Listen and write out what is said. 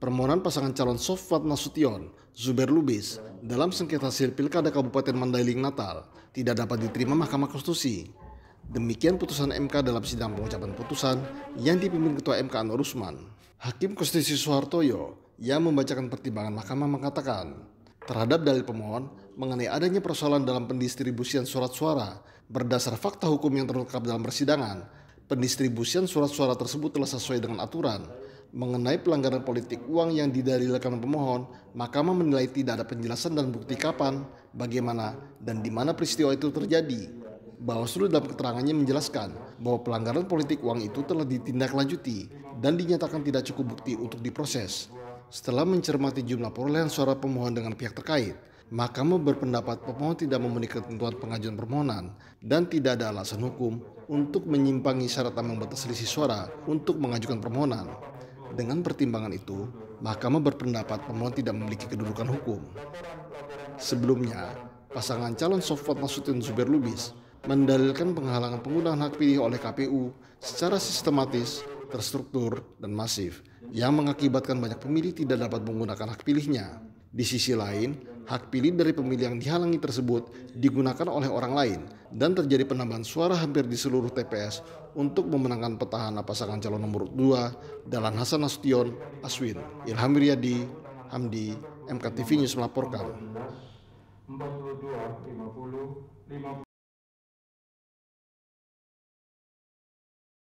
permohonan pasangan calon Sofwat Nasution, Zuber Lubis, dalam sengketa hasil pilkada Kabupaten Mandailing Natal tidak dapat diterima Mahkamah Konstitusi. Demikian putusan MK dalam sidang pengucapan putusan yang dipimpin Ketua MK Anwar Usman. Hakim Konstitusi Soehartoyo yang membacakan pertimbangan Mahkamah mengatakan, terhadap dalil pemohon mengenai adanya persoalan dalam pendistribusian surat suara berdasar fakta hukum yang terungkap dalam persidangan, pendistribusian surat suara tersebut telah sesuai dengan aturan mengenai pelanggaran politik uang yang didalilkan pemohon, Mahkamah menilai tidak ada penjelasan dan bukti kapan, bagaimana, dan di mana peristiwa itu terjadi. Bawaslu dalam keterangannya menjelaskan bahwa pelanggaran politik uang itu telah ditindaklanjuti dan dinyatakan tidak cukup bukti untuk diproses. Setelah mencermati jumlah perolehan suara pemohon dengan pihak terkait, Mahkamah berpendapat pemohon tidak memenuhi ketentuan pengajuan permohonan dan tidak ada alasan hukum untuk menyimpangi syarat ambang batas selisih suara untuk mengajukan permohonan. Dengan pertimbangan itu, mahkamah berpendapat pemohon tidak memiliki kedudukan hukum. Sebelumnya, pasangan calon Sofwan Nasution Zubair Lubis mendalilkan penghalangan penggunaan hak pilih oleh KPU secara sistematis, terstruktur, dan masif yang mengakibatkan banyak pemilih tidak dapat menggunakan hak pilihnya. Di sisi lain, hak pilih dari pemilih yang dihalangi tersebut digunakan oleh orang lain dan terjadi penambahan suara hampir di seluruh TPS untuk memenangkan petahana pasangan calon nomor 2 dalam Hasan Nasution Aswin. Ilham Riyadi, Hamdi, MKTV News melaporkan. 42, 50, 50.